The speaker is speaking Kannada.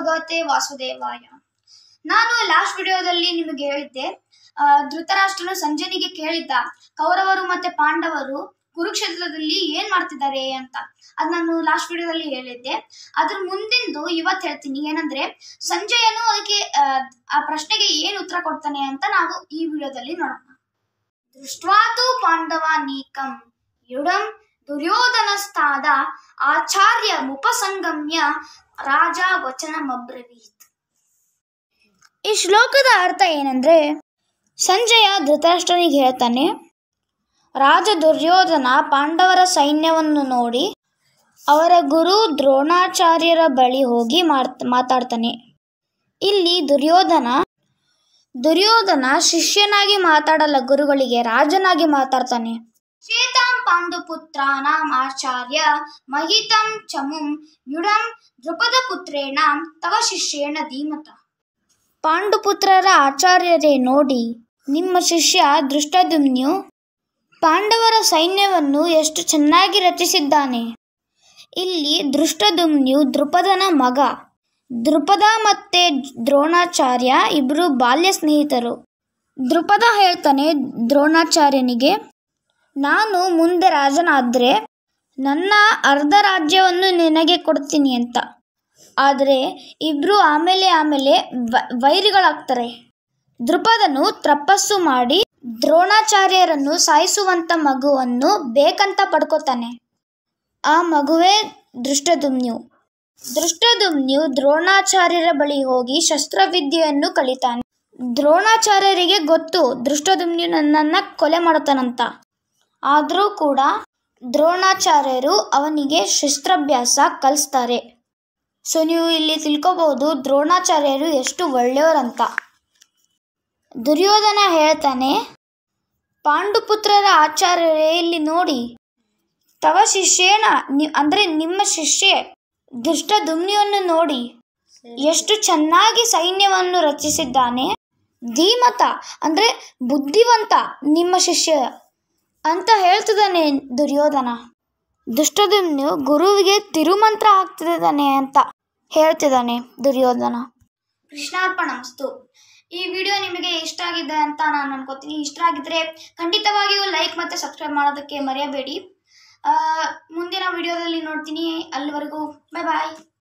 ಭಗವತೆ ವಾಸುದೇವಾಯ ನಾನು ಲಾಸ್ಟ್ ವಿಡಿಯೋದಲ್ಲಿ ನಿಮಗೆ ಹೇಳಿದ್ದೆ ಧೃತರಾಷ್ಟ್ರನು ಸಂಜನಿಗೆ ಕೇಳಿದ್ದ ಕೌರವರು ಮತ್ತೆ ಪಾಂಡವರು ಕುರುಕ್ಷೇತ್ರದಲ್ಲಿ ಏನ್ ಮಾಡ್ತಿದ್ದಾರೆ ಅಂತ ಅದ್ ನಾನು ಲಾಸ್ಟ್ ವಿಡಿಯೋದಲ್ಲಿ ಹೇಳಿದ್ದೆ ಅದ್ರ ಮುಂದಿಂದು ಇವತ್ ಹೇಳ್ತೀನಿ ಏನಂದ್ರೆ ಸಂಜಯನು ಅದಕ್ಕೆ ಆ ಪ್ರಶ್ನೆಗೆ ಏನ್ ಉತ್ತರ ಕೊಡ್ತಾನೆ ಅಂತ ನಾವು ಈ ವಿಡಿಯೋದಲ್ಲಿ ನೋಡೋಣ ದೃಷ್ಟ್ವಾತು ಪಾಂಡವ ನೀಕಂ ಯುಡಂ ದುರ್ಯೋಧನಸ್ಥಾದ ಆಚಾರ್ಯ ಉಪಸಂಗಮ್ಯ ರಾಜ ವಚನಮಬ್ರವೀತ್ ಈ ಶ್ಲೋಕದ ಅರ್ಥ ಏನಂದ್ರೆ ಸಂಜಯ ಧೃತರಾಷ್ಟ್ರನಿಗೆ ಹೇಳ್ತಾನೆ ರಾಜ ದುರ್ಯೋಧನ ಪಾಂಡವರ ಸೈನ್ಯವನ್ನು ನೋಡಿ ಅವರ ಗುರು ದ್ರೋಣಾಚಾರ್ಯರ ಬಳಿ ಹೋಗಿ ಮಾತಾಡ್ತಾನೆ ಇಲ್ಲಿ ದುರ್ಯೋಧನ ದುರ್ಯೋಧನ ಶಿಷ್ಯನಾಗಿ ಮಾತಾಡಲ್ಲ ಗುರುಗಳಿಗೆ ರಾಜನಾಗಿ ಮಾತಾಡ್ತಾನೆ ಶ್ವೇತಾ ಪಾಂಡುಪುತ್ರಾಣಾಂ ಆಚಾರ್ಯ ಮಹಿತಂ ಚಮುಂ ಯುಡಂ ಪುತ್ರೇಣಾಂ ತವ ಶಿಷ್ಯೇಣ ಧೀಮತ ಪಾಂಡುಪುತ್ರರ ಆಚಾರ್ಯರೇ ನೋಡಿ ನಿಮ್ಮ ಶಿಷ್ಯ ದೃಷ್ಟದುಮ್ನ್ಯು ಪಾಂಡವರ ಸೈನ್ಯವನ್ನು ಎಷ್ಟು ಚೆನ್ನಾಗಿ ರಚಿಸಿದ್ದಾನೆ ಇಲ್ಲಿ ದೃಷ್ಟದುಮ್ನ್ಯು ದೃಪದನ ಮಗ ದೃಪದ ಮತ್ತೆ ದ್ರೋಣಾಚಾರ್ಯ ಇಬ್ಬರು ಬಾಲ್ಯ ಸ್ನೇಹಿತರು ದೃಪದ ಹೇಳ್ತಾನೆ ದ್ರೋಣಾಚಾರ್ಯನಿಗೆ ನಾನು ಮುಂದೆ ರಾಜನಾದರೆ ನನ್ನ ಅರ್ಧ ರಾಜ್ಯವನ್ನು ನಿನಗೆ ಕೊಡ್ತೀನಿ ಅಂತ ಆದರೆ ಇಬ್ರು ಆಮೇಲೆ ಆಮೇಲೆ ವೈರಿಗಳಾಗ್ತಾರೆ ದೃಪದನು ತಪಸ್ಸು ಮಾಡಿ ದ್ರೋಣಾಚಾರ್ಯರನ್ನು ಸಾಯಿಸುವಂಥ ಮಗುವನ್ನು ಬೇಕಂತ ಪಡ್ಕೋತಾನೆ ಆ ಮಗುವೇ ದೃಷ್ಟದುಮ್ನ್ಯು ದೃಷ್ಟದುಮ್ನ್ಯು ದ್ರೋಣಾಚಾರ್ಯರ ಬಳಿ ಹೋಗಿ ಶಸ್ತ್ರವಿದ್ಯೆಯನ್ನು ಕಲಿತಾನೆ ದ್ರೋಣಾಚಾರ್ಯರಿಗೆ ಗೊತ್ತು ದೃಷ್ಟದುಮ್ನ್ಯು ನನ್ನನ್ನು ಕೊಲೆ ಮಾಡುತ್ತಾನಂತ ಆದರೂ ಕೂಡ ದ್ರೋಣಾಚಾರ್ಯರು ಅವನಿಗೆ ಶಸ್ತ್ರಾಭ್ಯಾಸ ಕಲಿಸ್ತಾರೆ ಸೊ ನೀವು ಇಲ್ಲಿ ತಿಳ್ಕೊಬೋದು ದ್ರೋಣಾಚಾರ್ಯರು ಎಷ್ಟು ಒಳ್ಳೆಯವರಂತ ದುರ್ಯೋಧನ ಹೇಳ್ತಾನೆ ಪಾಂಡುಪುತ್ರರ ಆಚಾರ್ಯರೇ ಇಲ್ಲಿ ನೋಡಿ ತವ ಶಿಷ್ಯೇನ ನಿ ಅಂದರೆ ನಿಮ್ಮ ಶಿಷ್ಯೆ ದುಷ್ಟದುಮ್ನಿಯನ್ನು ನೋಡಿ ಎಷ್ಟು ಚೆನ್ನಾಗಿ ಸೈನ್ಯವನ್ನು ರಚಿಸಿದ್ದಾನೆ ಧೀಮತ ಅಂದರೆ ಬುದ್ಧಿವಂತ ನಿಮ್ಮ ಶಿಷ್ಯ ಅಂತ ಹೇಳ್ತಿದ್ದಾನೆ ದುರ್ಯೋಧನ ದುಷ್ಟದುಮ್ನು ಗುರುವಿಗೆ ತಿರುಮಂತ್ರ ಹಾಕ್ತಿದ್ದಾನೆ ಅಂತ ಹೇಳ್ತಿದ್ದಾನೆ ದುರ್ಯೋಧನ ಕೃಷ್ಣಾರ್ಪಣಮಸ್ತು ಈ ವಿಡಿಯೋ ನಿಮಗೆ ಇಷ್ಟ ಆಗಿದೆ ಅಂತ ನಾನು ಅನ್ಕೋತೀನಿ ಇಷ್ಟ ಆಗಿದ್ರೆ ಖಂಡಿತವಾಗಿಯೂ ಲೈಕ್ ಮತ್ತು ಸಬ್ಸ್ಕ್ರೈಬ್ ಮಾಡೋದಕ್ಕೆ ಮರೆಯಬೇಡಿ ಮುಂದಿನ ವಿಡಿಯೋದಲ್ಲಿ ನೋಡ್ತೀನಿ ಅಲ್ಲಿವರೆಗೂ ಬಾಯ್ ಬಾಯ್